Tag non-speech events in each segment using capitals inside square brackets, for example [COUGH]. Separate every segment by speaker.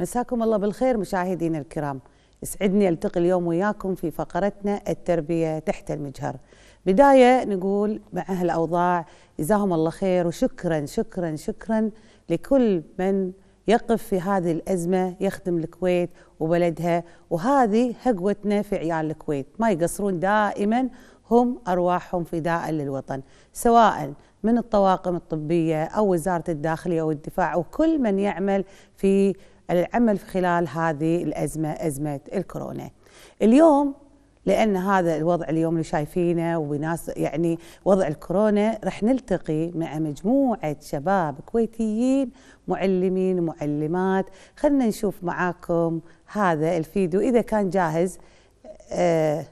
Speaker 1: مساكم الله بالخير مشاهدينا الكرام يسعدني التقي اليوم وياكم في فقرتنا التربيه تحت المجهر بدايه نقول مع اهل اوضاع جزاهم الله خير وشكرا شكرا شكرا لكل من يقف في هذه الازمه يخدم الكويت وبلدها وهذه هقوتنا في عيال الكويت ما يقصرون دائما هم ارواحهم فداء للوطن سواء من الطواقم الطبيه او وزاره الداخليه والدفاع وكل من يعمل في العمل في خلال هذه الأزمة أزمة الكورونا اليوم لان هذا الوضع اليوم اللي شايفينه وناس يعني وضع الكورونا راح نلتقي مع مجموعه شباب كويتيين معلمين ومعلمات خلينا نشوف معاكم هذا الفيديو اذا كان جاهز آه،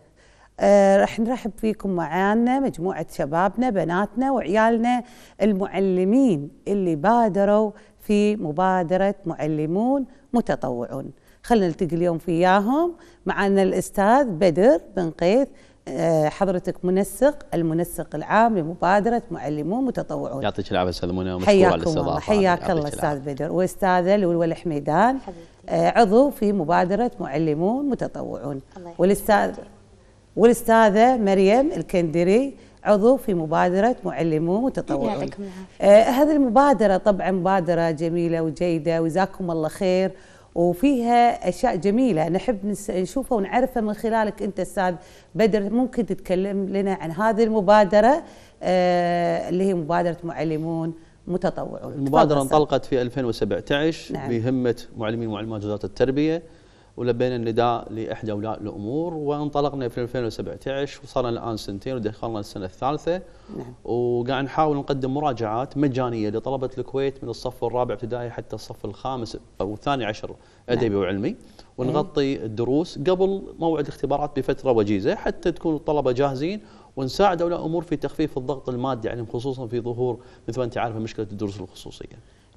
Speaker 1: آه، رح راح نرحب فيكم معانا مجموعه شبابنا بناتنا وعيالنا المعلمين اللي بادروا في مبادرة معلمون متطوعون خلينا نلتقي اليوم وياهم معنا الأستاذ بدر بن قيث آه، حضرتك منسق المنسق العام لمبادرة معلمون متطوعون
Speaker 2: يعطيك العافية أستاذ منى حياكم الله حياك الله
Speaker 1: أستاذ بدر وأستاذة لولو الحميدان آه، عضو في مبادرة معلمون متطوعون والأستاذ والأستاذة مريم الكندري عضو في مبادرة معلمون متطوعون يعطيكم العافية آه، هذه المبادرة طبعا مبادرة جميلة وجيدة وجزاكم الله خير وفيها اشياء جميله نحب نشوفها ونعرفها من خلالك انت استاذ بدر ممكن تتكلم لنا عن هذه المبادره آه اللي هي مبادره معلمون متطوعون المبادره انطلقت
Speaker 2: في 2017 نعم. بهمه معلمين ومعلمات وزاره التربيه ولبينا النداء لاحدى اولياء الامور وانطلقنا في 2017 وصار الان سنتين ودخلنا السنه الثالثه نعم. وقاعد نحاول نقدم مراجعات مجانيه لطلبه الكويت من الصف الرابع ابتدائي حتى الصف الخامس او الثاني عشر نعم. ادبي نعم. وعلمي أيوه. ونغطي الدروس قبل موعد الاختبارات بفتره وجيزه حتى تكون الطلبه جاهزين ونساعد اولياء الامور في تخفيف الضغط المادي عليهم يعني خصوصا في ظهور مثل ما انت عارفه مشكله الدروس الخصوصيه.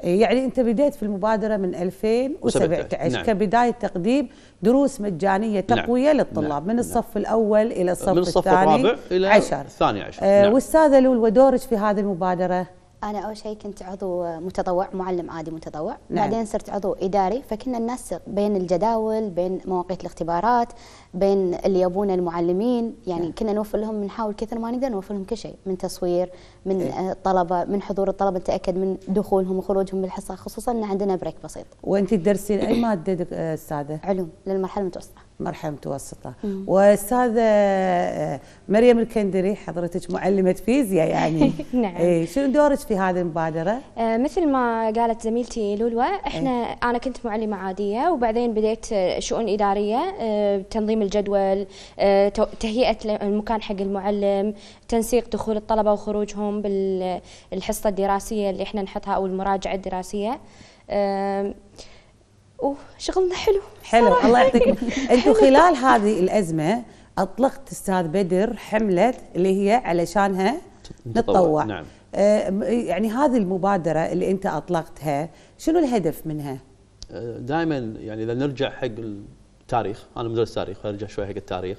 Speaker 1: يعني انت بديت في المبادره من 2017 نعم. كبدايه تقديم دروس مجانيه نعم. تقويه نعم. للطلاب نعم. من الصف نعم. الاول الى الصف, من الصف الثاني الرابع
Speaker 3: الى الثاني عشر, الثاني عشر. آه نعم.
Speaker 1: واستاذه لولو دورك في هذه المبادره انا
Speaker 3: اول شيء كنت عضو متطوع معلم عادي متطوع نعم. بعدين صرت عضو اداري فكنا الناس بين الجداول بين مواقيت الاختبارات بين اللي يبون المعلمين يعني نعم. كنا نوفر لهم نحاول كثر ما نقدر نوفر لهم كل شيء من تصوير من إيه؟ طلبه من حضور الطلبه نتاكد من دخولهم وخروجهم بالحصة خصوصا ان عندنا بريك بسيط
Speaker 1: وانت تدرسين اي ماده آه، استاذه علوم للمرحله المتوسطه مرحله متوسطه واستاذه آه، مريم الكندري حضرتك معلمه فيزياء يعني [LAUGHS] نعم إيه شنو دورك في هذه المبادره
Speaker 4: آه مثل ما قالت زميلتي لولو احنا إيه؟ انا كنت معلمه عاديه وبعدين بديت آه، شؤون اداريه آه تنظيم الجدول آه تهيئه المكان حق المعلم تنسيق دخول الطلبه وخروجهم بالحصه الدراسيه اللي احنا نحطها او المراجعه الدراسيه وشغلنا حلو حلو
Speaker 1: الله يعطيكم [LAUGHS] انتم خلال هذه الازمه اطلقت استاذ بدر حمله اللي هي علشانها نتطوع نعم آه، يعني هذه المبادره اللي انت اطلقتها شنو الهدف منها؟
Speaker 2: آه، دائما يعني اذا نرجع حق التاريخ انا مدرس تاريخ ارجع شوي حق التاريخ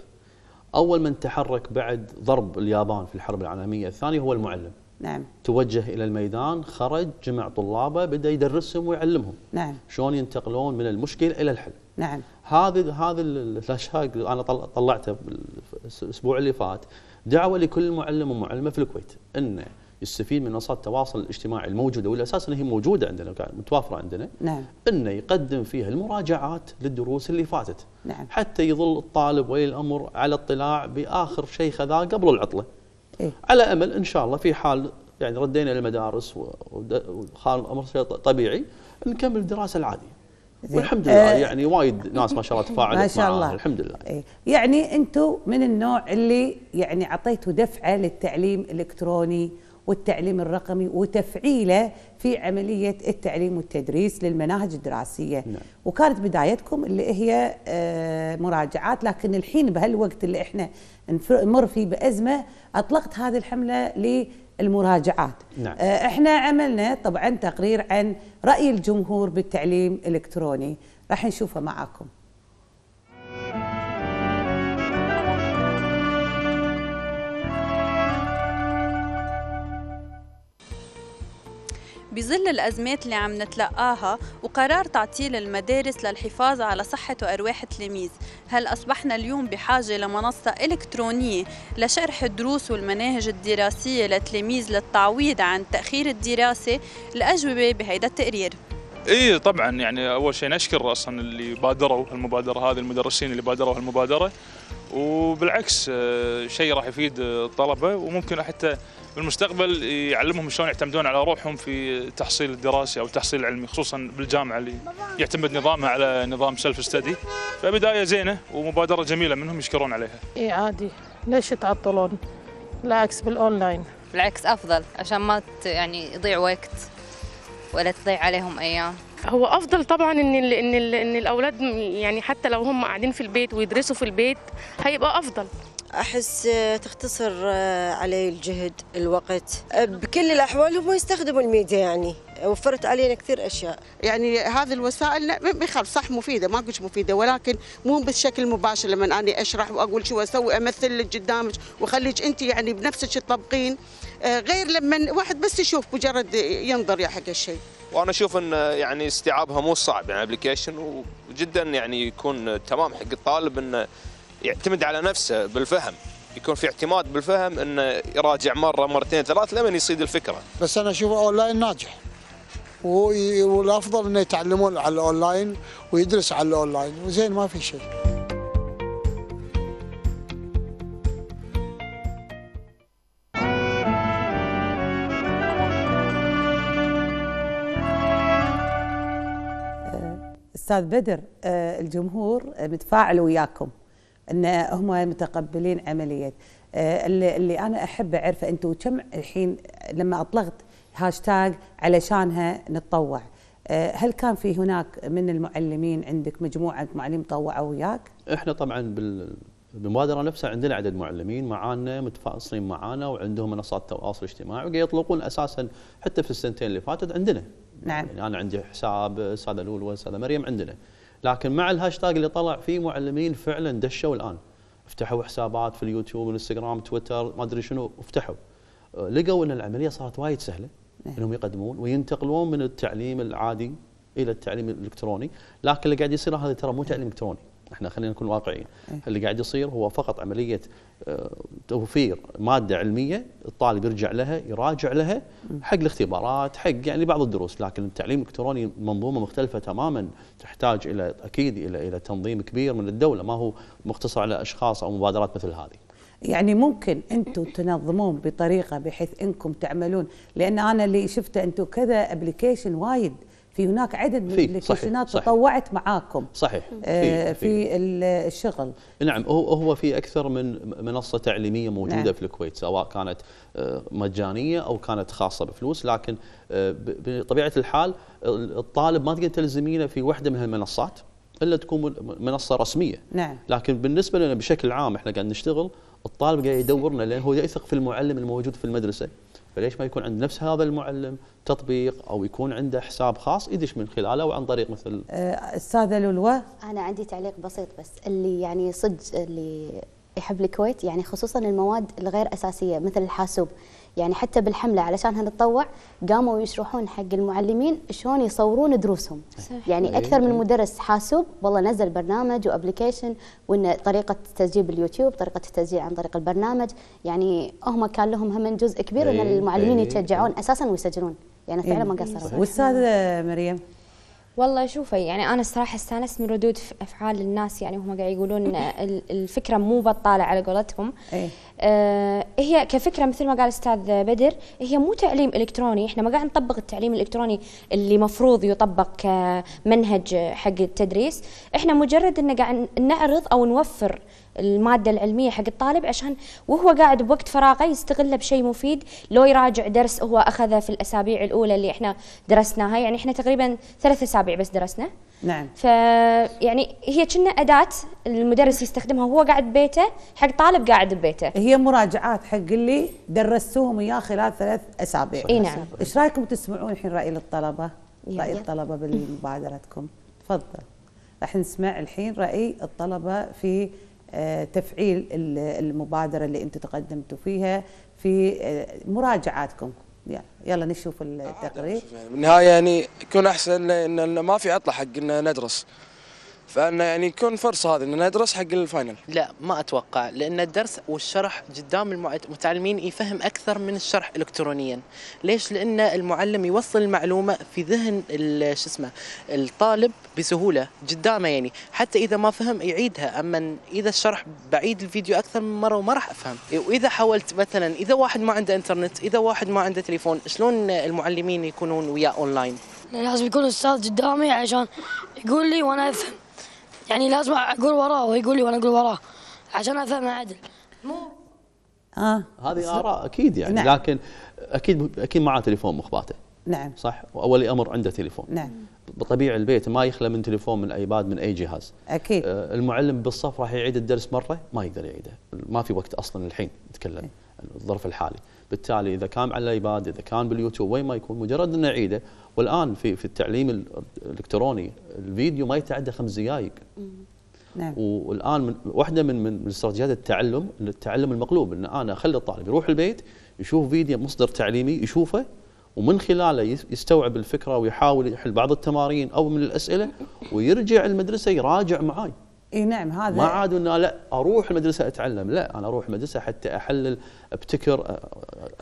Speaker 2: اول من تحرك بعد ضرب اليابان في الحرب العالميه الثانيه هو المعلم نعم توجه الى الميدان خرج جمع طلابه بدا يدرسهم ويعلمهم نعم شلون ينتقلون من المشكله الى الحل نعم هذه هذا الفلاش انا طلعته الاسبوع اللي فات دعوه لكل معلم ومعلمه في الكويت انه يستفيد من منصات التواصل الاجتماعي الموجوده والاساس انها موجوده عندنا متوافره عندنا نعم انه يقدم فيها المراجعات للدروس اللي فاتت نعم حتى يظل الطالب ولي الامر على اطلاع باخر شيء خذاه قبل العطله إيه؟ على امل ان شاء الله في حال يعني ردينا للمدارس وخال الامر طبيعي نكمل الدراسه العاديه والحمد لله آه يعني وايد ناس ما شاء الله تفاعلت ما شاء الله الحمد لله إيه
Speaker 1: يعني انتم من النوع اللي يعني اعطيتوا دفعه للتعليم الالكتروني والتعليم الرقمي وتفعيله في عملية التعليم والتدريس للمناهج الدراسية نعم. وكانت بدايتكم اللي هي آه، مراجعات لكن الحين بهالوقت اللي احنا نمر فيه بأزمة أطلقت هذه الحملة للمراجعات نعم. آه، احنا عملنا طبعا تقرير عن راي الجمهور بالتعليم الالكتروني راح نشوفه معاكم بظل الأزمات اللي عم نتلقاها وقرار تعطيل المدارس للحفاظ على صحة وأرواح التلاميذ هل أصبحنا اليوم بحاجة لمنصة إلكترونية لشرح الدروس والمناهج الدراسية للتلاميذ للتعويض عن تأخير الدراسة الأجوبة
Speaker 4: بهيدا التقرير
Speaker 3: اي طبعا يعني اول شيء نشكر اصلا اللي بادروا المبادره هذه المدرسين اللي بادروا المبادره وبالعكس شيء راح يفيد الطلبه وممكن حتى بالمستقبل يعلمهم شلون يعتمدون على روحهم في التحصيل الدراسي او التحصيل العلمي خصوصا بالجامعه اللي يعتمد نظامها على نظام سيلف ستدي فبدايه زينه ومبادره جميله منهم يشكرون عليها.
Speaker 1: اي عادي ليش يتعطلون؟
Speaker 4: بالعكس بالاونلاين. بالعكس افضل عشان ما يعني يضيع وقت. ولا تضيع عليهم ايام هو افضل طبعا ان الـ ان الـ ان الاولاد يعني حتى لو هم قاعدين في البيت ويدرسوا في البيت هيبقى افضل احس آه، تختصر آه، علي الجهد الوقت آه، بكل الاحوال هم يستخدموا الميديا يعني وفرت علينا كثير اشياء يعني هذه الوسائل بخير صح مفيده ما اقولش مفيده ولكن
Speaker 1: مو بالشكل المباشر لما اني اشرح واقول شو اسوي امثل لك قدامك واخليك انت يعني بنفسك تطبقين آه، غير لما واحد بس يشوف مجرد ينظر يا حق الشيء
Speaker 2: وانا اشوف ان يعني استيعابها مو صعب يعني ابلكيشن وجدا يعني يكون تمام حق الطالب انه يعتمد على نفسه بالفهم يكون في اعتماد بالفهم انه يراجع مره مرتين ثلاث لمن يصيد الفكره. بس انا اشوف اونلاين ناجح. والافضل انه يتعلمون على الاونلاين ويدرس على الاونلاين وزين ما
Speaker 1: في شيء. استاذ بدر آه، الجمهور متفاعل وياكم ان هم متقبلين عمليه آه، اللي, انا احب اعرفه انتم كم الحين لما اطلقت هاشتاج علشانها نتطوع آه، هل كان في هناك من المعلمين عندك مجموعه معلمين طوعوا وياك؟
Speaker 2: احنا طبعا بال بالمبادرة نفسها عندنا عدد معلمين معانا متفاصلين معانا وعندهم منصات تواصل اجتماعي ويطلقون اساسا حتى في السنتين اللي فاتت عندنا نعم يعني انا عندي حساب استاذه لولو استاذه مريم عندنا لكن مع الهاشتاج اللي طلع فيه معلمين فعلا دشوا الان افتحوا حسابات في اليوتيوب انستغرام تويتر ما ادري شنو افتحوا لقوا ان العمليه صارت وايد سهله نعم. انهم يقدمون وينتقلون من التعليم العادي الى التعليم الالكتروني لكن اللي قاعد يصير هذا ترى مو تعليم الكتروني احنا خلينا نكون واقعيين إيه. اللي قاعد يصير هو فقط عمليه آه، توفير ماده علميه الطالب يرجع لها يراجع لها حق الاختبارات حق يعني بعض الدروس لكن التعليم الالكتروني منظومه مختلفه تماما تحتاج الى اكيد الى الى تنظيم كبير من الدوله ما هو مقتصر على اشخاص او مبادرات مثل هذه
Speaker 1: يعني ممكن انتم تنظمون بطريقه بحيث انكم تعملون لان انا اللي شفته انتم كذا ابلكيشن وايد في هناك عدد من الكوشنات تطوعت معاكم
Speaker 2: صحيح آه، في,
Speaker 1: في الشغل
Speaker 2: نعم هو في اكثر من منصه تعليميه موجوده نعم. في الكويت سواء كانت آه، مجانيه او كانت خاصه بفلوس لكن آه، بطبيعه الحال الطالب ما تقدر تلزمينه في واحده من هالمنصات الا تكون منصه رسميه نعم. لكن بالنسبه لنا بشكل عام احنا قاعد نشتغل الطالب قاعد يدورنا لانه هو يثق في المعلم الموجود في المدرسه فليش ما يكون عند نفس هذا المعلم تطبيق او يكون عنده حساب خاص يدش من خلاله وعن طريق مثل
Speaker 1: أه، استاذه لولوى انا عندي تعليق
Speaker 3: بسيط بس اللي يعني صدق اللي يحب الكويت يعني خصوصا المواد الغير اساسيه مثل الحاسوب يعني حتى بالحمله علشان هنتطوع قاموا يشرحون حق المعلمين شلون يصورون دروسهم صح. يعني طيب. اكثر من مدرس حاسوب والله نزل برنامج وابلكيشن وان طريقه تسجيل باليوتيوب طريقه التسجيل عن طريق البرنامج يعني هم كان لهم هم جزء كبير ان طيب. المعلمين يتشجعون طيب. اساسا ويسجلون يعني فعلا ما إيه. قصروا
Speaker 1: والاستاذه مريم
Speaker 4: والله شوفي يعني انا الصراحه استانست من ردود افعال الناس يعني هم قاعد يقولون [LAUGHS] الفكره مو بطاله على قولتهم إيه؟ آه، هي كفكره مثل ما قال استاذ بدر هي مو تعليم الكتروني احنا ما قاعد نطبق التعليم الالكتروني اللي مفروض يطبق كمنهج آه، حق التدريس احنا مجرد ان قاعد نعرض او نوفر الماده العلميه حق الطالب عشان وهو قاعد بوقت فراغه يستغله بشيء مفيد لو يراجع درس هو اخذه في الاسابيع الاولى اللي احنا درسناها يعني احنا تقريبا ثلاث اسابيع بس درسنا نعم فيعني هي كنا اداه المدرس يستخدمها وهو قاعد ببيته حق طالب قاعد ببيته هي مراجعات حق
Speaker 1: اللي درستوهم اياه خلال ثلاث اسابيع اي نعم ايش رايكم تسمعون الحين راي الطلبه راي الطلبه بالمبادرتكم تفضل راح نسمع الحين راي الطلبه في تفعيل المبادره اللي انتم تقدمتوا فيها في آه، مراجعاتكم يلا نشوف آه، التقرير
Speaker 5: يعني. بالنهايه يعني يكون احسن لان ما في عطله حق ان ندرس فانه يعني يكون فرصه هذه ان ندرس حق الفاينل لا ما اتوقع لان الدرس والشرح قدام المتعلمين
Speaker 2: يفهم اكثر من الشرح الكترونيا ليش لان المعلم يوصل المعلومه في ذهن شو اسمه الطالب بسهوله قدامه يعني حتى اذا ما فهم يعيدها اما اذا الشرح بعيد الفيديو اكثر من مره وما راح افهم واذا حاولت مثلا اذا واحد ما عنده انترنت اذا واحد ما عنده تليفون شلون المعلمين يكونون وياه اونلاين
Speaker 4: لازم يكون الاستاذ قدامي عشان يقول لي وانا افهم يعني لازم اقول وراه ويقول لي وانا اقول وراه عشان افهم عدل مو اه هذه
Speaker 2: اراء اكيد يعني نعم. لكن اكيد اكيد معاه تليفون مخباته نعم صح واول امر عنده تليفون نعم بطبيعي البيت ما يخلى من تليفون من ايباد من اي جهاز اكيد آه المعلم بالصف راح يعيد الدرس مره ما يقدر يعيده ما في وقت اصلا الحين نتكلم إيه. الظرف الحالي بالتالي اذا كان على الايباد اذا كان باليوتيوب وين ما يكون مجرد ان نعيده والان في في التعليم الالكتروني الفيديو ما يتعدى خمس دقائق نعم. والان من واحده من من استراتيجيات التعلم التعلم المقلوب ان انا اخلي الطالب يروح البيت يشوف فيديو مصدر تعليمي يشوفه ومن خلاله يستوعب الفكره ويحاول يحل بعض التمارين او من الاسئله ويرجع المدرسه يراجع معاي
Speaker 1: اي نعم هذا ما عاد
Speaker 2: انه لا اروح المدرسه اتعلم لا انا اروح المدرسه حتى احلل ابتكر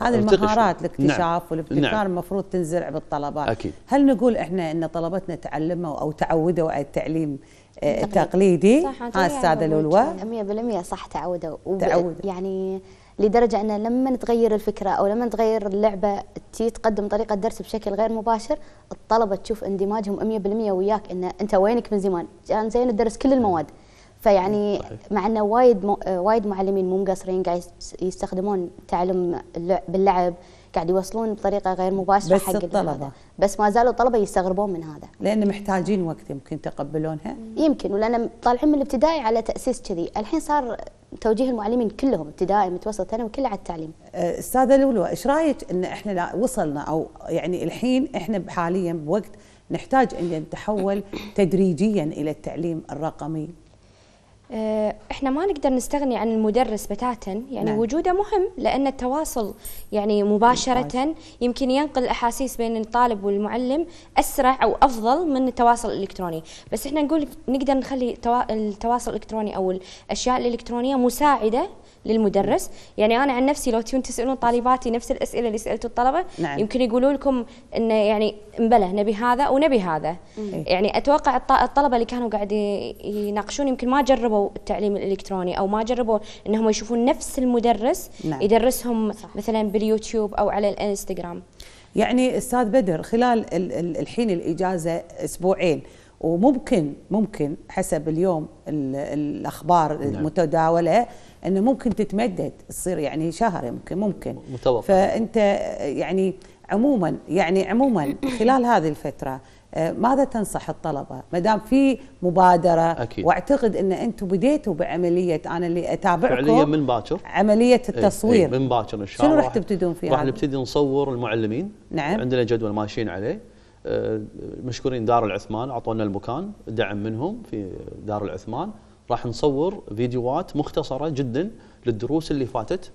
Speaker 2: هذه المهارات الاكتشاف نعم والابتكار نعم
Speaker 1: المفروض تنزرع بالطلبات اكيد هل نقول احنا ان طلبتنا تعلموا او تعودوا على التعليم التقليدي ها استاذه لولوى
Speaker 3: 100% صح تعودوا تعودوا
Speaker 1: يعني لدرجه ان
Speaker 3: لما تغير الفكره او لما تغير اللعبه تي تقدم طريقه درس بشكل غير مباشر الطلبه تشوف اندماجهم 100% وياك ان انت وينك من زمان كان زين الدرس كل المواد فيعني مع انه وايد مو وايد معلمين مو مقصرين قاعد يستخدمون تعلم باللعب قاعد يوصلون بطريقه غير مباشره بس حق الطلبه بس ما زالوا
Speaker 1: الطلبه يستغربون من هذا لان محتاجين وقت يمكن تقبلونها
Speaker 3: يمكن ولان طالعين من الابتدائي على تاسيس كذي الحين صار توجيه المعلمين كلهم ابتدائي متوسط ثانوي كله على التعليم
Speaker 1: أه، استاذه لولو ايش رايك ان احنا وصلنا او يعني الحين احنا حاليا بوقت نحتاج ان نتحول تدريجيا الى التعليم الرقمي
Speaker 4: آه، احنا ما نقدر نستغني عن المدرس بتاتا يعني نعم. وجوده مهم لان التواصل يعني مباشره يمكن ينقل الاحاسيس بين الطالب والمعلم اسرع او افضل من التواصل الالكتروني بس احنا نقول نقدر نخلي التواصل الالكتروني او الاشياء الالكترونيه مساعده للمدرس نعم. يعني انا عن نفسي لو تيون تسالون طالباتي نفس الاسئله اللي سالتوا الطلبه نعم. يمكن يقولوا لكم انه يعني مبلى نبي هذا ونبي هذا مم. يعني اتوقع الطلبه اللي كانوا قاعد يناقشون يمكن ما جربوا جربوا التعليم الالكتروني او ما جربوا انهم يشوفون نفس المدرس نعم. يدرسهم صح. مثلا باليوتيوب او على الانستغرام
Speaker 1: يعني استاذ بدر خلال الحين الاجازه اسبوعين وممكن ممكن حسب اليوم الاخبار نعم. المتداوله انه ممكن تتمدد تصير يعني شهر يمكن ممكن متوقع فانت يعني عموما يعني عموما خلال هذه الفتره آه، ماذا تنصح الطلبه ما دام في مبادره أكيد. واعتقد ان انتم بديتوا بعمليه انا اللي اتابعكم فعليا من
Speaker 2: باكر عمليه إيه، إيه، التصوير من باكر ان شاء الله شنو راح تبتدون فيها راح نبتدي نصور المعلمين نعم عندنا جدول ماشيين عليه آه، مشكورين دار العثمان اعطونا المكان دعم منهم في دار العثمان راح نصور فيديوهات مختصره جدا للدروس اللي فاتت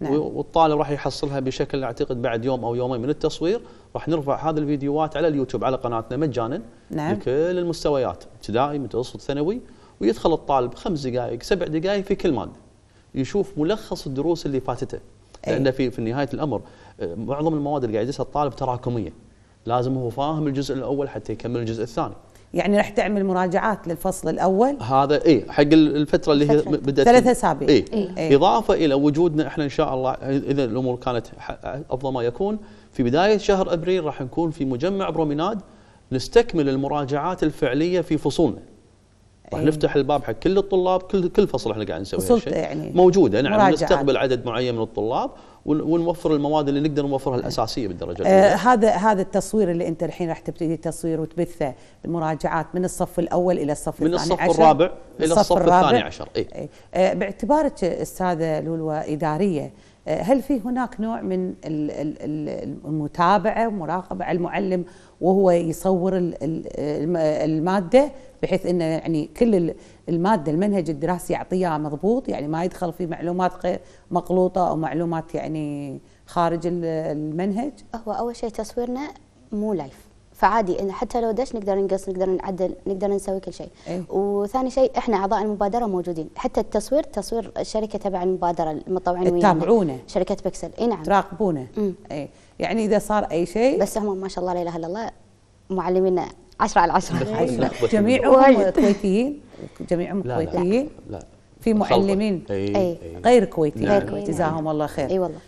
Speaker 2: نعم. والطالب راح يحصلها بشكل اعتقد بعد يوم او يومين من التصوير راح نرفع هذه الفيديوهات على اليوتيوب على قناتنا مجانا نعم. لكل المستويات ابتدائي متوسط ثانوي ويدخل الطالب خمس دقائق سبع دقائق في كل ماده يشوف ملخص الدروس اللي فاتته إيه. لان في في نهايه الامر آه، معظم المواد اللي قاعد يدرسها الطالب تراكميه لازم هو فاهم الجزء الاول حتى يكمل الجزء الثاني
Speaker 1: يعني راح تعمل مراجعات للفصل الاول
Speaker 2: هذا اي حق الفتره اللي هي بدات ثلاثة اسابيع إيه. إيه؟ إيه؟ اضافه الى وجودنا احنا ان شاء الله اذا الامور كانت افضل ما يكون في بدايه شهر ابريل راح نكون في مجمع بروميناد نستكمل المراجعات الفعليه في فصولنا راح أيه. نفتح الباب حق كل الطلاب كل كل فصل احنا قاعد نسوي شيء يعني موجوده نعم نستقبل عدد معين من الطلاب ونوفر المواد اللي نقدر نوفرها الاساسيه بالدرجه آه، الاولى آه
Speaker 1: هذا هذا التصوير اللي انت الحين راح تبتدي تصوير وتبثه المراجعات من الصف الاول الى الصف الثاني عشر من الصف الرابع الى الصف, الصف الثاني عشر اي إيه. آه باعتبارك استاذه لولو اداريه هل في هناك نوع من المتابعه ومراقبه على المعلم وهو يصور الماده بحيث انه يعني كل الماده المنهج الدراسي يعطيها مضبوط يعني ما يدخل في معلومات مقلوطه او معلومات يعني خارج المنهج؟
Speaker 3: هو اول شيء تصويرنا مو لايف فعادي إن حتى لو دش نقدر نقص نقدر نعدل نقدر نسوي كل شيء أيوه. وثاني شيء احنا اعضاء المبادره موجودين حتى التصوير تصوير الشركه تبع المبادره المتطوعين تتابعونه شركه بيكسل اي نعم تراقبونه اي يعني اذا صار اي شيء بس هم ما شاء الله لا اله الا الله معلمينا 10 على 10 جميعهم كويتيين
Speaker 1: جميعهم كويتيين لا, لا. في معلمين إيه، أي. إيه. غير كويتيين جزاهم الله خير اي والله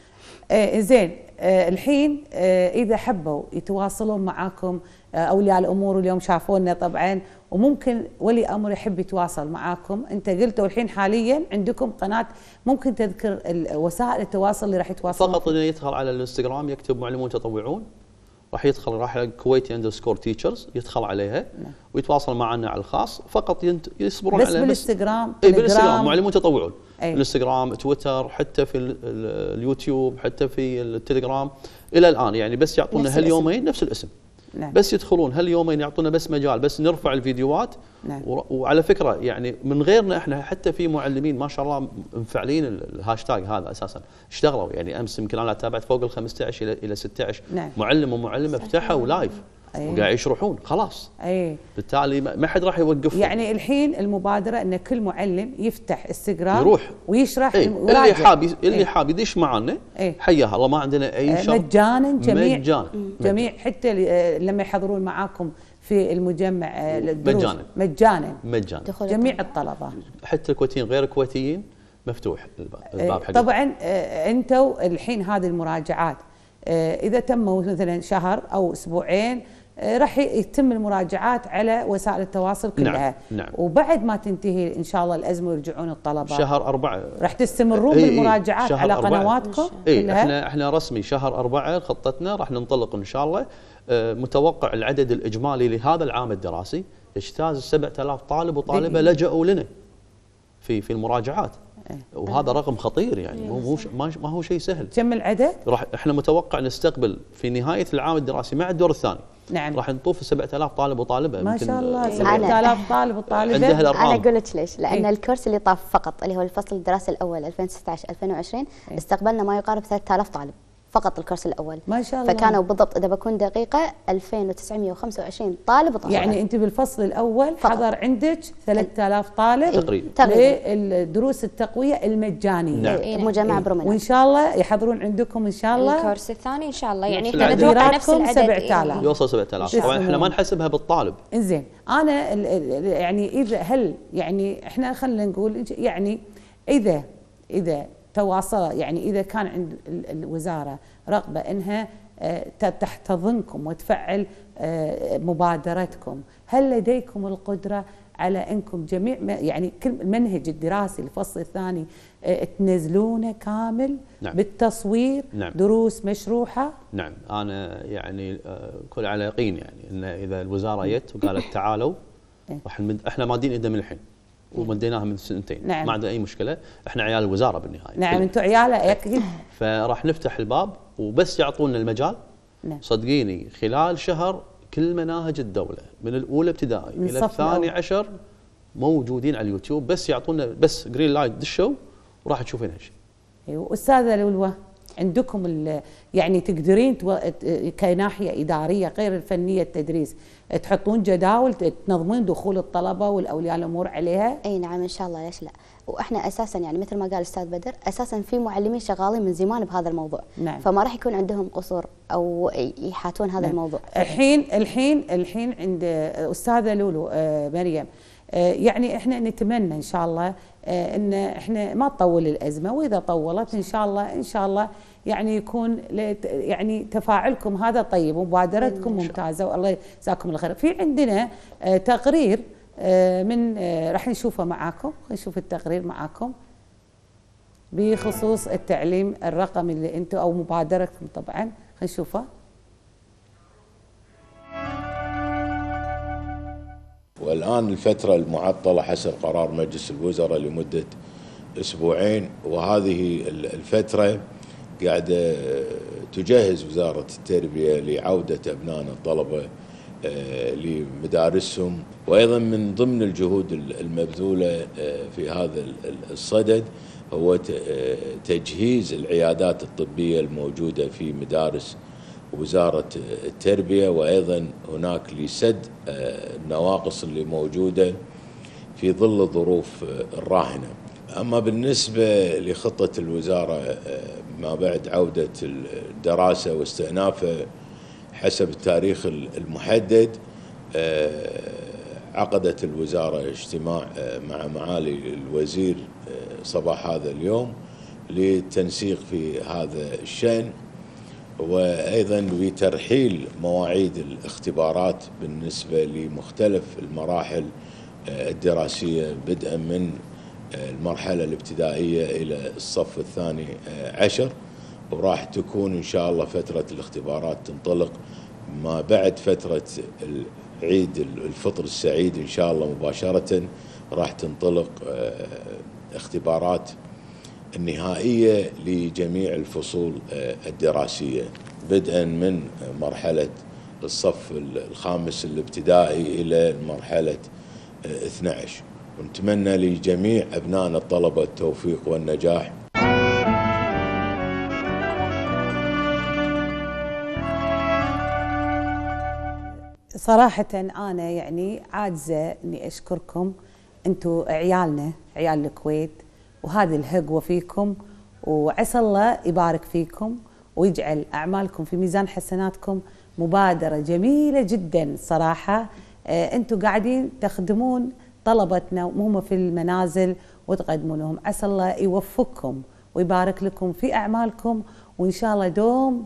Speaker 1: إيه، زين آه، الحين آه، اذا حبوا يتواصلون معاكم آه، اولياء الامور اليوم شافونا طبعا وممكن ولي امر يحب يتواصل معاكم انت قلتوا الحين حاليا عندكم قناه ممكن تذكر وسائل التواصل اللي راح يتواصل فقط
Speaker 2: انه يدخل على الانستغرام يكتب معلمون تطوعون راح يدخل راح كويتي اندرسكور تيتشرز يدخل عليها نعم. ويتواصل معنا على الخاص فقط يصبرون بس على
Speaker 1: بالانستغرام بس إيه، بالانستغرام معلمون تطوعون أيه.
Speaker 2: الانستغرام تويتر حتى في اليوتيوب حتى في التليجرام الى الان يعني بس يعطونا هاليومين نفس الاسم نعم. بس يدخلون هاليومين يعطونا بس مجال بس نرفع الفيديوهات نعم. وعلى فكره يعني من غيرنا احنا حتى في معلمين ما شاء الله مفعلين الهاشتاج هذا اساسا اشتغلوا يعني امس يمكن انا تابعت فوق ال 15 الى 16 نعم. معلم ومعلمه فتحوا لايف أيه. وقاعد
Speaker 1: يشرحون خلاص أيه. بالتالي ما حد راح يوقفهم يعني الحين المبادره ان كل معلم يفتح انستغرام يروح ويشرح أيه. إيه. اللي حاب اللي أيه. حاب يدش معنا أيه.
Speaker 2: حياها الله ما عندنا اي إيه، شرط مجانا جميع مجانا
Speaker 1: جميع حتى آه، لما يحضرون معاكم في المجمع آه، مجانا مجانا مجانا جميع الطلبه
Speaker 2: حتى الكويتيين غير الكويتيين مفتوح الباب إيه، حقه طبعا
Speaker 1: آه، انتم الحين هذه المراجعات اذا تموا مثلا شهر او اسبوعين آه، راح يتم المراجعات على وسائل التواصل نعم، كلها نعم. نعم. وبعد ما تنتهي ان شاء الله الازمه ويرجعون الطلبه شهر أربعة راح تستمرون ايه, إيه، بالمراجعات على قنواتكم اي احنا
Speaker 2: احنا رسمي شهر أربعة خطتنا راح ننطلق ان شاء الله آه، متوقع العدد الاجمالي لهذا العام الدراسي اجتاز 7000 طالب وطالبه لجؤوا لنا في في المراجعات إيه. وهذا رقم خطير يعني إيه، مو مو ما هو شيء سهل كم العدد؟ راح احنا متوقع نستقبل في نهايه العام الدراسي مع الدور الثاني نعم راح نطوف 7000 طالب وطالبه ما شاء الله
Speaker 1: 7000 إيه. طالب وطالبه عندها الارقام انا اقول لك ليش؟ إيه.
Speaker 3: لان إيه؟ الكورس اللي طاف فقط اللي هو الفصل الدراسي الاول 2016 2020 إيه؟ استقبلنا ما يقارب 3000 طالب فقط الكورس الاول ما شاء الله فكانوا بالضبط اذا بكون دقيقه 2925
Speaker 1: طالب وطالب يعني انت بالفصل الاول فقط. حضر عندك 3000 طالب إيه، تقريبا للدروس التقويه المجانيه نعم. مجمع إيه. نعم. إيه. وان شاء الله يحضرون عندكم ان شاء الله الكورس
Speaker 4: الثاني ان شاء الله يعني احنا نتوقع نفس العدد 7000 إيه. يوصل
Speaker 2: 7000 طبعا احنا ما نحسبها بالطالب
Speaker 1: انزين انا يعني اذا هل يعني احنا خلينا نقول يعني اذا اذا تواصل يعني اذا كان عند الوزاره رغبه انها آه، تحتضنكم وتفعل آه، مبادرتكم هل لديكم القدره على انكم جميع يعني كل المنهج الدراسي الفصل الثاني آه، تنزلونه كامل نعم. بالتصوير نعم. دروس مشروحه
Speaker 2: نعم انا يعني كل على يقين يعني ان اذا الوزاره جت نعم. وقالت تعالوا راح إيه. احنا مادين ايده من الحين ومديناها من سنتين نعم. ما عندنا اي مشكله احنا عيال الوزاره بالنهايه نعم انتم
Speaker 1: عياله اكيد
Speaker 2: [LAUGHS] فراح نفتح الباب وبس يعطونا المجال نعم. صدقيني خلال شهر كل مناهج الدوله من الاولى ابتدائي الى الثاني عشر موجودين على اليوتيوب بس يعطونا بس جرين لايت دشوا وراح تشوفين هالشيء
Speaker 1: ايوه استاذه لولوه عندكم يعني تقدرين كناحيه اداريه غير الفنيه التدريس تحطون جداول تنظمون دخول الطلبه والاولياء الامور عليها؟ اي نعم
Speaker 3: ان شاء الله ليش لا؟ واحنا اساسا يعني مثل ما قال الاستاذ بدر اساسا في معلمين شغالين من زمان بهذا الموضوع نعم. فما راح يكون عندهم قصور او يحاتون هذا نعم. الموضوع
Speaker 1: الحين الحين الحين عند استاذه لولو آه مريم آه، يعني احنا نتمنى ان شاء الله آه، ان احنا ما تطول الازمه واذا طولت ان شاء الله ان شاء الله يعني يكون يعني تفاعلكم هذا طيب ومبادرتكم ممتازه والله جزاكم الخير في عندنا آه، تقرير من راح نشوفه معاكم نشوف التقرير معاكم بخصوص التعليم الرقمي اللي انتم او مبادرتكم طبعا خلينا نشوفه
Speaker 5: والآن الفترة المعطلة حسب قرار مجلس الوزراء لمدة أسبوعين وهذه الفترة قاعدة آه، تجهز وزارة التربية لعودة أبنائنا الطلبة آه، لمدارسهم وأيضا من ضمن الجهود المبذولة آه، في هذا الصدد هو تجهيز العيادات الطبية الموجودة في مدارس وزارة التربية وأيضا هناك لسد آه، النواقص اللي موجودة في ظل الظروف الراهنة أما بالنسبة لخطة الوزارة آه، ما بعد عودة الدراسة واستئنافها حسب التاريخ المحدد آه، عقدت الوزارة اجتماع مع معالي الوزير صباح هذا اليوم للتنسيق في هذا الشأن وايضا بترحيل مواعيد الاختبارات بالنسبه لمختلف المراحل آه، الدراسيه بدءا من آه، المرحله الابتدائيه الى الصف الثاني آه، عشر وراح تكون ان شاء الله فتره الاختبارات تنطلق ما بعد فتره عيد الفطر السعيد ان شاء الله مباشره راح تنطلق اختبارات النهائية لجميع الفصول آه، الدراسية بدءا من مرحلة الصف الخامس الابتدائي إلى مرحلة 12 آه، ونتمنى لجميع أبنائنا الطلبة التوفيق والنجاح
Speaker 1: صراحة أنا يعني عاجزة إني أشكركم أنتوا عيالنا عيال الكويت وهذه الهقوة فيكم وعسى الله يبارك فيكم ويجعل أعمالكم في ميزان حسناتكم مبادرة جميلة جدا صراحة آه، أنتم قاعدين تخدمون طلبتنا وهم في المنازل وتقدمون لهم عسى الله يوفقكم ويبارك لكم في أعمالكم وإن شاء الله دوم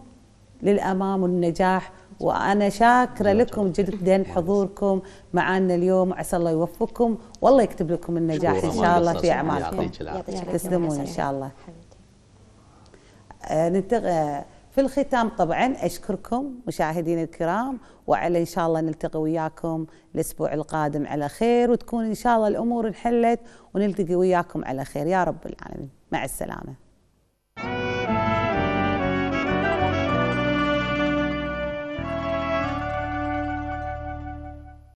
Speaker 1: للأمام والنجاح وانا شاكره لكم جدا حضوركم معنا اليوم عسى الله يوفقكم والله يكتب لكم النجاح ان شاء الله في اعمالكم تسلمون ان شاء الله آه، نلتقى في الختام طبعا اشكركم مشاهدينا الكرام وعلى ان شاء الله نلتقي وياكم الاسبوع القادم على خير وتكون ان شاء الله الامور انحلت ونلتقي وياكم على خير يا رب العالمين مع السلامه